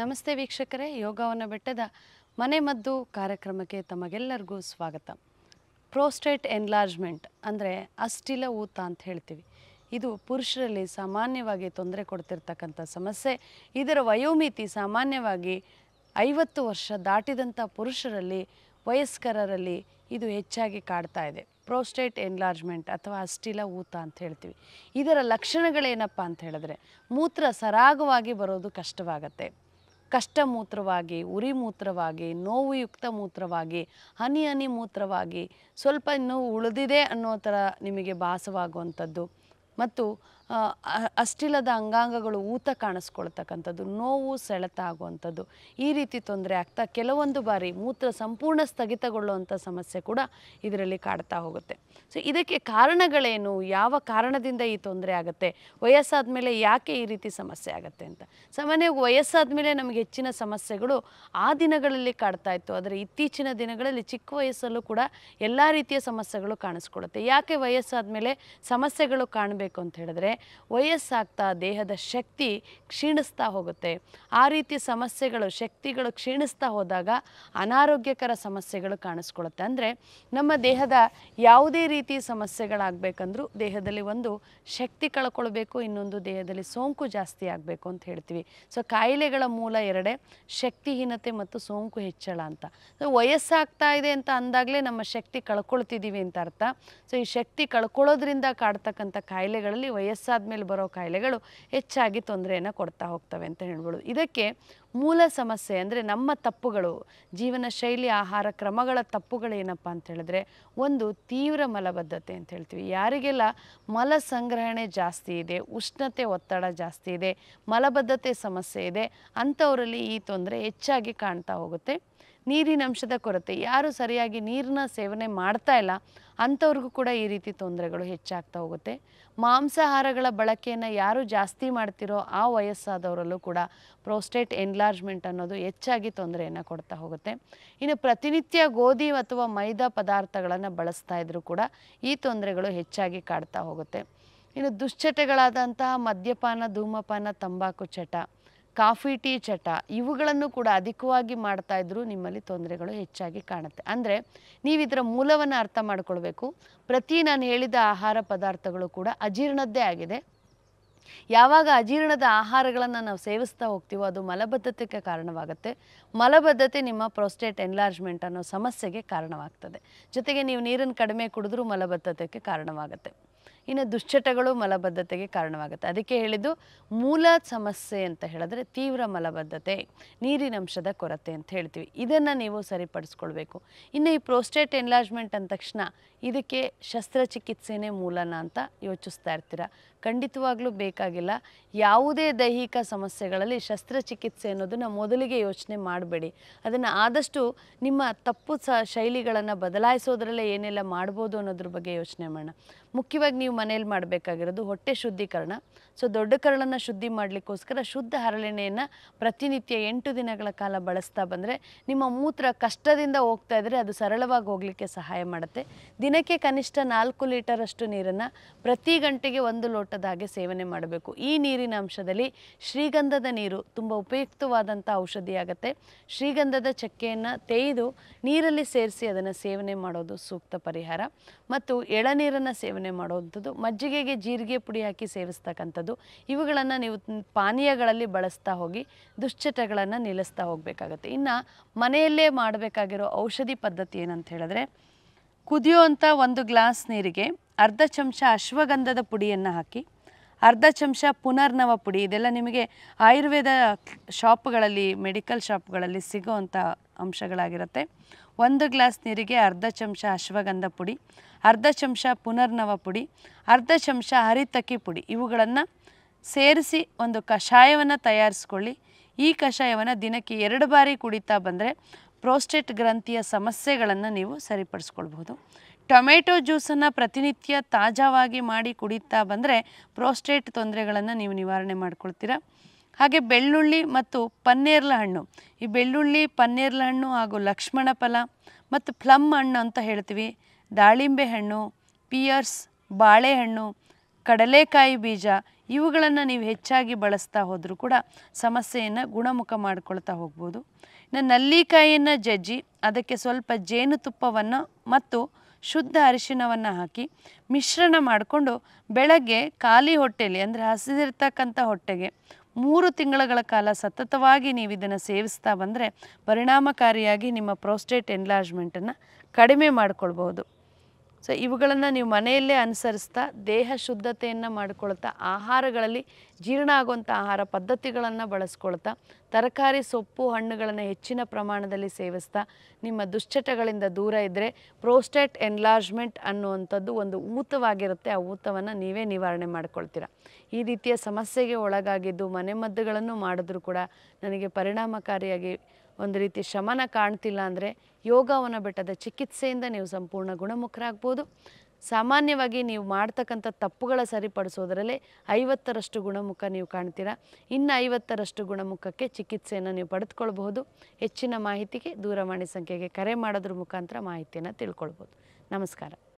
ನಮಸ್ತೆ ವೀಕ್ಷಕರೇ ಯೋಗವನ್ನು ಬೆಟ್ಟದ ಮನೆ ಮದ್ದು ಕಾರ್ಯಕ್ರಮಕ್ಕೆ ತಮಗೆಲ್ಲರಿಗೂ ಸ್ವಾಗತ ಪ್ರೋಸ್ಟೇಟ್ ಎನ್ಲಾರ್ಜ್ಮೆಂಟ್ ಅಂದರೆ ಅಸ್ಟಿಲ ಊತ ಅಂತ ಹೇಳ್ತೀವಿ ಇದು ಪುರುಷರಲ್ಲಿ ಸಾಮಾನ್ಯವಾಗಿ ತೊಂದರೆ ಕೊಡ್ತಿರ್ತಕ್ಕಂಥ ಸಮಸ್ಯೆ ಇದರ ವಯೋಮಿತಿ ಸಾಮಾನ್ಯವಾಗಿ ಐವತ್ತು ವರ್ಷ ದಾಟಿದಂಥ ಪುರುಷರಲ್ಲಿ ವಯಸ್ಕರರಲ್ಲಿ ಇದು ಹೆಚ್ಚಾಗಿ ಕಾಡ್ತಾ ಇದೆ ಪ್ರೋಸ್ಟೇಟ್ ಎನ್ಲಾರ್ಜ್ಮೆಂಟ್ ಅಥವಾ ಅಸ್ಟಿಲ ಊತ ಅಂತ ಹೇಳ್ತೀವಿ ಇದರ ಲಕ್ಷಣಗಳೇನಪ್ಪ ಅಂತ ಹೇಳಿದ್ರೆ ಮೂತ್ರ ಸರಾಗವಾಗಿ ಬರೋದು ಕಷ್ಟವಾಗತ್ತೆ ಕಷ್ಟ ಮೂತ್ರವಾಗಿ ಕಷ್ಟಮೂತ್ರವಾಗಿ ಮೂತ್ರವಾಗಿ ನೋವುಯುಕ್ತ ಮೂತ್ರವಾಗಿ ಹನಿ ಹನಿ ಮೂತ್ರವಾಗಿ ಸ್ವಲ್ಪ ಇನ್ನೂ ಉಳಿದಿದೆ ಅನ್ನೋ ಥರ ನಿಮಗೆ ಭಾಸವಾಗುವಂಥದ್ದು ಮತ್ತು ಅಷ್ಟಿಲ್ಲದ ಅಂಗಾಂಗಗಳು ಊತ ಕಾಣಿಸ್ಕೊಳ್ತಕ್ಕಂಥದ್ದು ನೋವು ಸೆಳೆತ ಆಗುವಂಥದ್ದು ಈ ರೀತಿ ತೊಂದರೆ ಆಗ್ತಾ ಕೆಲವೊಂದು ಬಾರಿ ಮೂತ್ರ ಸಂಪೂರ್ಣ ಸ್ಥಗಿತಗೊಳ್ಳುವಂಥ ಸಮಸ್ಯೆ ಕೂಡ ಇದರಲ್ಲಿ ಕಾಡ್ತಾ ಹೋಗುತ್ತೆ ಸೊ ಇದಕ್ಕೆ ಕಾರಣಗಳೇನು ಯಾವ ಕಾರಣದಿಂದ ಈ ತೊಂದರೆ ಆಗುತ್ತೆ ವಯಸ್ಸಾದ ಮೇಲೆ ಯಾಕೆ ಈ ರೀತಿ ಸಮಸ್ಯೆ ಆಗುತ್ತೆ ಅಂತ ಸಾಮಾನ್ಯವಾಗಿ ವಯಸ್ಸಾದ ಮೇಲೆ ನಮಗೆ ಹೆಚ್ಚಿನ ಸಮಸ್ಯೆಗಳು ಆ ದಿನಗಳಲ್ಲಿ ಕಾಡ್ತಾ ಇತ್ತು ಆದರೆ ಇತ್ತೀಚಿನ ದಿನಗಳಲ್ಲಿ ಚಿಕ್ಕ ವಯಸ್ಸಲ್ಲೂ ಕೂಡ ಎಲ್ಲ ರೀತಿಯ ಸಮಸ್ಯೆಗಳು ಕಾಣಿಸ್ಕೊಳ್ಳುತ್ತೆ ಯಾಕೆ ವಯಸ್ಸಾದ ಮೇಲೆ ಸಮಸ್ಯೆಗಳು ಕಾಣಬೇಕು ಅಂತ ಹೇಳಿದ್ರೆ ವಯಸ್ಸಾಗ್ತಾ ದೇಹದ ಶಕ್ತಿ ಕ್ಷೀಣಿಸ್ತಾ ಹೋಗುತ್ತೆ ಆ ರೀತಿ ಸಮಸ್ಯೆಗಳು ಶಕ್ತಿಗಳು ಕ್ಷೀಣಿಸ್ತಾ ಹೋದಾಗ ಅನಾರೋಗ್ಯಕರ ಸಮಸ್ಯೆಗಳು ಕಾಣಿಸ್ಕೊಳುತ್ತೆ ಅಂದರೆ ನಮ್ಮ ದೇಹದ ಯಾವುದೇ ರೀತಿ ಸಮಸ್ಯೆಗಳಾಗಬೇಕಂದ್ರೂ ದೇಹದಲ್ಲಿ ಒಂದು ಶಕ್ತಿ ಕಳ್ಕೊಳ್ಬೇಕು ಇನ್ನೊಂದು ದೇಹದಲ್ಲಿ ಸೋಂಕು ಜಾಸ್ತಿ ಆಗಬೇಕು ಅಂತ ಹೇಳ್ತೀವಿ ಸೊ ಕಾಯಿಲೆಗಳ ಮೂಲ ಎರಡೇ ಶಕ್ತಿಹೀನತೆ ಮತ್ತು ಸೋಂಕು ಹೆಚ್ಚಳ ಅಂತ ಸೊ ವಯಸ್ಸಾಗ್ತಾ ಇದೆ ಅಂತ ಅಂದಾಗಲೇ ನಮ್ಮ ಶಕ್ತಿ ಕಳ್ಕೊಳ್ತಿದ್ದೀವಿ ಅಂತ ಅರ್ಥ ಸೊ ಈ ಶಕ್ತಿ ಕಳ್ಕೊಳ್ಳೋದ್ರಿಂದ ಕಾಡ್ತಕ್ಕಂಥ ಕಾಯಿಲೆಗಳಲ್ಲಿ ವಯಸ್ಸು ವಯಸ್ಸಾದ ಮೇಲೆ ಬರೋ ಕಾಯಿಲೆಗಳು ಹೆಚ್ಚಾಗಿ ತೊಂದರೆಯನ್ನು ಕೊಡ್ತಾ ಹೋಗ್ತವೆ ಅಂತ ಹೇಳ್ಬೋದು ಇದಕ್ಕೆ ಮೂಲ ಸಮಸ್ಯೆ ಅಂದರೆ ನಮ್ಮ ತಪ್ಪುಗಳು ಜೀವನ ಶೈಲಿ ಆಹಾರ ಕ್ರಮಗಳ ತಪ್ಪುಗಳೇನಪ್ಪ ಅಂತ ಹೇಳಿದ್ರೆ ಒಂದು ತೀವ್ರ ಮಲಬದ್ಧತೆ ಅಂತ ಹೇಳ್ತೀವಿ ಯಾರಿಗೆಲ್ಲ ಮಲ ಸಂಗ್ರಹಣೆ ಜಾಸ್ತಿ ಇದೆ ಉಷ್ಣತೆ ಒತ್ತಡ ಜಾಸ್ತಿ ಇದೆ ಮಲಬದ್ಧತೆ ಸಮಸ್ಯೆ ಇದೆ ಅಂಥವರಲ್ಲಿ ಈ ತೊಂದರೆ ಹೆಚ್ಚಾಗಿ ಕಾಣ್ತಾ ಹೋಗುತ್ತೆ ನೀರಿನಂಶದ ಕೊರತೆ ಯಾರು ಸರಿಯಾಗಿ ನೀರನ್ನ ಸೇವನೆ ಮಾಡ್ತಾ ಇಲ್ಲ ಅಂಥವ್ರಿಗೂ ಕೂಡ ಈ ರೀತಿ ತೊಂದರೆಗಳು ಹೆಚ್ಚಾಗ್ತಾ ಹೋಗುತ್ತೆ ಮಾಂಸಾಹಾರಗಳ ಬಳಕೆಯನ್ನು ಯಾರು ಜಾಸ್ತಿ ಮಾಡ್ತಿರೋ ಆ ವಯಸ್ಸಾದವರಲ್ಲೂ ಕೂಡ ಪ್ರೋಸ್ಟೇಟ್ ಎನ್ಲಾರ್ಜ್ಮೆಂಟ್ ಅನ್ನೋದು ಹೆಚ್ಚಾಗಿ ತೊಂದರೆಯನ್ನು ಕೊಡ್ತಾ ಹೋಗುತ್ತೆ ಇನ್ನು ಪ್ರತಿನಿತ್ಯ ಗೋಧಿ ಅಥವಾ ಮೈದಾ ಪದಾರ್ಥಗಳನ್ನು ಬಳಸ್ತಾ ಇದ್ದರೂ ಕೂಡ ಈ ತೊಂದರೆಗಳು ಹೆಚ್ಚಾಗಿ ಕಾಡ್ತಾ ಹೋಗುತ್ತೆ ಇನ್ನು ದುಶ್ಚಟಗಳಾದಂತಹ ಮದ್ಯಪಾನ ಧೂಮಪಾನ ತಂಬಾಕು ಚಟ ಕಾಫಿ ಟೀ ಚಟ ಇವುಗಳನ್ನು ಕೂಡ ಅಧಿಕವಾಗಿ ಮಾಡ್ತಾ ಇದ್ರೂ ನಿಮ್ಮಲ್ಲಿ ತೊಂದರೆಗಳು ಹೆಚ್ಚಾಗಿ ಕಾಣುತ್ತೆ ಅಂದರೆ ನೀವು ಇದರ ಮೂಲವನ್ನು ಅರ್ಥ ಮಾಡಿಕೊಳ್ಬೇಕು ಪ್ರತಿ ನಾನು ಹೇಳಿದ ಆಹಾರ ಪದಾರ್ಥಗಳು ಕೂಡ ಅಜೀರ್ಣದ್ದೇ ಆಗಿದೆ ಯಾವಾಗ ಅಜೀರ್ಣದ ಆಹಾರಗಳನ್ನು ನಾವು ಸೇವಿಸ್ತಾ ಹೋಗ್ತೀವೋ ಅದು ಮಲಬದ್ಧತೆಗೆ ಕಾರಣವಾಗುತ್ತೆ ಮಲಬದ್ಧತೆ ನಿಮ್ಮ ಪ್ರೊಸ್ಟೇಟ್ ಎನ್ಲಾರ್ಜ್ಮೆಂಟ್ ಅನ್ನೋ ಸಮಸ್ಯೆಗೆ ಕಾರಣವಾಗ್ತದೆ ಜೊತೆಗೆ ನೀವು ನೀರನ್ನು ಕಡಿಮೆ ಕುಡಿದ್ರೂ ಮಲಬದ್ಧತೆಗೆ ಕಾರಣವಾಗುತ್ತೆ ಇನ್ನು ದುಶ್ಚಟಗಳು ಮಲಬದ್ಧತೆಗೆ ಕಾರಣವಾಗುತ್ತೆ ಅದಕ್ಕೆ ಹೇಳಿದ್ದು ಮೂಲ ಸಮಸ್ಯೆ ಅಂತ ಹೇಳಿದ್ರೆ ತೀವ್ರ ಮಲಬದ್ಧತೆ ನೀರಿನಂಶದ ಕೊರತೆ ಅಂತ ಹೇಳ್ತೀವಿ ಇದನ್ನು ನೀವು ಸರಿಪಡಿಸ್ಕೊಳ್ಬೇಕು ಇನ್ನು ಈ ಪ್ರೋಸ್ಟೇಟ್ ಎನ್ಲಾರ್ಜ್ಮೆಂಟ್ ಅಂದ ತಕ್ಷಣ ಇದಕ್ಕೆ ಶಸ್ತ್ರಚಿಕಿತ್ಸೆನೇ ಮೂಲನ ಅಂತ ಯೋಚಿಸ್ತಾ ಇರ್ತೀರ ಖಂಡಿತವಾಗ್ಲೂ ಬೇಕಾಗಿಲ್ಲ ಯಾವುದೇ ದೈಹಿಕ ಸಮಸ್ಯೆಗಳಲ್ಲಿ ಶಸ್ತ್ರಚಿಕಿತ್ಸೆ ಅನ್ನೋದನ್ನು ಮೊದಲಿಗೆ ಯೋಚನೆ ಮಾಡಬೇಡಿ ಅದನ್ನು ಆದಷ್ಟು ನಿಮ್ಮ ತಪ್ಪು ಸ ಶೈಲಿಗಳನ್ನು ಬದಲಾಯಿಸೋದ್ರಲ್ಲೇ ಏನೆಲ್ಲ ಮಾಡ್ಬೋದು ಅನ್ನೋದ್ರ ಬಗ್ಗೆ ಯೋಚನೆ ಮಾಡೋಣ ಮುಖ್ಯವಾಗಿ ನೀವು ಮನೇಲಿ ಮಾಡಬೇಕಾಗಿರೋದು ಹೊಟ್ಟೆ ಶುದ್ಧೀಕರಣ ಸೊ ದೊಡ್ಡ ಕರಳನ್ನು ಶುದ್ಧಿ ಮಾಡಲಿಕ್ಕೋಸ್ಕರ ಶುದ್ಧ ಹರಳೆಣ್ಣೆಯನ್ನು ಪ್ರತಿನಿತ್ಯ ಎಂಟು ದಿನಗಳ ಕಾಲ ಬಳಸ್ತಾ ಬಂದರೆ ನಿಮ್ಮ ಮೂತ್ರ ಕಷ್ಟದಿಂದ ಹೋಗ್ತಾ ಇದ್ದರೆ ಅದು ಸರಳವಾಗಿ ಹೋಗಲಿಕ್ಕೆ ಸಹಾಯ ಮಾಡುತ್ತೆ ದಿನಕ್ಕೆ ಕನಿಷ್ಠ ನಾಲ್ಕು ಲೀಟರಷ್ಟು ನೀರನ್ನು ಪ್ರತಿ ಗಂಟೆಗೆ ಒಂದು ಲೋಟ ಮಟ್ಟದ ಹಾಗೆ ಸೇವನೆ ಮಾಡಬೇಕು ಈ ನೀರಿನ ಅಂಶದಲ್ಲಿ ಶ್ರೀಗಂಧದ ನೀರು ತುಂಬ ಉಪಯುಕ್ತವಾದಂಥ ಔಷಧಿಯಾಗತ್ತೆ ಶ್ರೀಗಂಧದ ಚಕ್ಕೆಯನ್ನು ತೇಯ್ದು ನೀರಲ್ಲಿ ಸೇರಿಸಿ ಅದನ್ನು ಸೇವನೆ ಮಾಡೋದು ಸೂಕ್ತ ಪರಿಹಾರ ಮತ್ತು ಎಳನೀರನ್ನು ಸೇವನೆ ಮಾಡುವಂಥದ್ದು ಮಜ್ಜಿಗೆಗೆ ಜೀರಿಗೆ ಪುಡಿ ಹಾಕಿ ಸೇವಿಸ್ತಕ್ಕಂಥದ್ದು ಇವುಗಳನ್ನು ನೀವು ಪಾನೀಯಗಳಲ್ಲಿ ಬಳಸ್ತಾ ಹೋಗಿ ದುಶ್ಚಟಗಳನ್ನು ನಿಲ್ಲಿಸ್ತಾ ಹೋಗಬೇಕಾಗತ್ತೆ ಇನ್ನು ಮನೆಯಲ್ಲೇ ಮಾಡಬೇಕಾಗಿರೋ ಔಷಧಿ ಪದ್ಧತಿ ಏನಂತ ಹೇಳಿದ್ರೆ ಕುದಿಯುವಂಥ ಒಂದು ಗ್ಲಾಸ್ ನೀರಿಗೆ ಅರ್ಧ ಚಮಚ ಅಶ್ವಗಂಧದ ಪುಡಿಯನ್ನು ಹಾಕಿ ಅರ್ಧ ಚಮಚ ಪುನರ್ನವ ಪುಡಿ ಇದೆಲ್ಲ ನಿಮಗೆ ಆಯುರ್ವೇದ ಶಾಪ್ಗಳಲ್ಲಿ ಮೆಡಿಕಲ್ ಶಾಪ್ಗಳಲ್ಲಿ ಸಿಗುವಂಥ ಅಂಶಗಳಾಗಿರುತ್ತೆ ಒಂದು ಗ್ಲಾಸ್ ನೀರಿಗೆ ಅರ್ಧ ಚಮಚ ಅಶ್ವಗಂಧ ಪುಡಿ ಅರ್ಧ ಚಮಚ ಪುನರ್ನವ ಪುಡಿ ಅರ್ಧ ಚಮಚ ಹರಿತಕ್ಕಿ ಪುಡಿ ಇವುಗಳನ್ನು ಸೇರಿಸಿ ಒಂದು ಕಷಾಯವನ್ನು ತಯಾರಿಸ್ಕೊಳ್ಳಿ ಈ ಕಷಾಯವನ್ನು ದಿನಕ್ಕೆ ಎರಡು ಬಾರಿ ಕುಡಿತಾ ಬಂದರೆ ಪ್ರೋಸ್ಟೇಟ್ ಗ್ರಂಥಿಯ ಸಮಸ್ಯೆಗಳನ್ನು ನೀವು ಸರಿಪಡಿಸ್ಕೊಳ್ಬಹುದು ಟೊಮೆಟೊ ಜ್ಯೂಸನ್ನು ಪ್ರತಿನಿತ್ಯ ತಾಜಾವಾಗಿ ಮಾಡಿ ಕುಡಿತಾ ಬಂದರೆ ಪ್ರೋಸ್ಟೇಟ್ ತೊಂದರೆಗಳನ್ನು ನೀವು ನಿವಾರಣೆ ಮಾಡ್ಕೊಳ್ತೀರಾ ಹಾಗೆ ಬೆಳ್ಳುಳ್ಳಿ ಮತ್ತು ಪನ್ನೇರ್ಲ ಹಣ್ಣು ಈ ಬೆಳ್ಳುಳ್ಳಿ ಪನ್ನೇರ್ಲ ಹಣ್ಣು ಹಾಗೂ ಲಕ್ಷ್ಮಣ ಫಲ ಮತ್ತು ಪ್ಲಮ್ ಹಣ್ಣು ಅಂತ ಹೇಳ್ತೀವಿ ದಾಳಿಂಬೆ ಹಣ್ಣು ಪಿಯರ್ಸ್ ಬಾಳೆಹಣ್ಣು ಕಡಲೆಕಾಯಿ ಬೀಜ ಇವುಗಳನ್ನು ನೀವು ಹೆಚ್ಚಾಗಿ ಬಳಸ್ತಾ ಹೋದರೂ ಕೂಡ ಸಮಸ್ಯೆಯನ್ನು ಗುಣಮುಖ ಮಾಡ್ಕೊಳ್ತಾ ಹೋಗ್ಬೋದು ನಾನು ನಲ್ಲಿಕಾಯಿಯನ್ನು ಜಜ್ಜಿ ಅದಕ್ಕೆ ಸ್ವಲ್ಪ ಜೇನುತುಪ್ಪವನ್ನು ಮತ್ತು ಶುದ್ಧ ಅರಿಶಿನವನ್ನು ಹಾಕಿ ಮಿಶ್ರಣ ಮಾಡಿಕೊಂಡು ಬೆಳಗ್ಗೆ ಖಾಲಿ ಹೊಟ್ಟೆಯಲ್ಲಿ ಅಂದರೆ ಹಸಿದಿರ್ತಕ್ಕಂಥ ಹೊಟ್ಟೆಗೆ ಮೂರು ತಿಂಗಳುಗಳ ಕಾಲ ಸತತವಾಗಿ ನೀವು ಇದನ್ನು ಸೇವಿಸ್ತಾ ಬಂದರೆ ಪರಿಣಾಮಕಾರಿಯಾಗಿ ನಿಮ್ಮ ಪ್ರೋಸ್ಟೇಟ್ ಎನ್ಲಾರ್ಜ್ಮೆಂಟನ್ನು ಕಡಿಮೆ ಮಾಡಿಕೊಳ್ಬಹುದು ಸೊ ಇವುಗಳನ್ನು ನೀವು ಮನೆಯಲ್ಲೇ ಅನುಸರಿಸ್ತಾ ದೇಹ ಶುದ್ಧತೆಯನ್ನು ಮಾಡ್ಕೊಳ್ತಾ ಆಹಾರಗಳಲ್ಲಿ ಜೀರ್ಣ ಆಗುವಂಥ ಆಹಾರ ಪದ್ಧತಿಗಳನ್ನು ಬಳಸ್ಕೊಳ್ತಾ ತರಕಾರಿ ಸೊಪ್ಪು ಹಣ್ಣುಗಳನ್ನು ಹೆಚ್ಚಿನ ಪ್ರಮಾಣದಲ್ಲಿ ಸೇವಿಸ್ತಾ ನಿಮ್ಮ ದುಶ್ಚಟಗಳಿಂದ ದೂರ ಇದ್ದರೆ ಪ್ರೋಸ್ಟೇಟ್ ಎನ್ಲಾರ್ಜ್ಮೆಂಟ್ ಅನ್ನುವಂಥದ್ದು ಒಂದು ಊತವಾಗಿರುತ್ತೆ ಆ ಊತವನ್ನು ನೀವೇ ನಿವಾರಣೆ ಮಾಡ್ಕೊಳ್ತೀರ ಈ ರೀತಿಯ ಸಮಸ್ಯೆಗೆ ಒಳಗಾಗಿದ್ದು ಮನೆಮದ್ದುಗಳನ್ನು ಮಾಡಿದ್ರೂ ಕೂಡ ನನಗೆ ಪರಿಣಾಮಕಾರಿಯಾಗಿ ಒಂದು ರೀತಿ ಶಮನ ಕಾಣ್ತಿಲ್ಲ ಅಂದರೆ ಯೋಗವನ ಬೆಟ್ಟದ ಚಿಕಿತ್ಸೆಯಿಂದ ನೀವು ಸಂಪೂರ್ಣ ಗುಣಮುಖರಾಗ್ಬೋದು ಸಾಮಾನ್ಯವಾಗಿ ನೀವು ಮಾಡ್ತಕ್ಕಂಥ ತಪ್ಪುಗಳ ಸರಿಪಡಿಸೋದರಲ್ಲೇ ಐವತ್ತರಷ್ಟು ಗುಣಮುಖ ನೀವು ಕಾಣ್ತೀರಾ ಇನ್ನು ಐವತ್ತರಷ್ಟು ಗುಣಮುಖಕ್ಕೆ ಚಿಕಿತ್ಸೆಯನ್ನು ನೀವು ಪಡೆದುಕೊಳ್ಬಹುದು ಹೆಚ್ಚಿನ ಮಾಹಿತಿಗೆ ದೂರವಾಣಿ ಸಂಖ್ಯೆಗೆ ಕರೆ ಮಾಡೋದ್ರ ಮುಖಾಂತರ ಮಾಹಿತಿಯನ್ನು ತಿಳ್ಕೊಳ್ಬೋದು ನಮಸ್ಕಾರ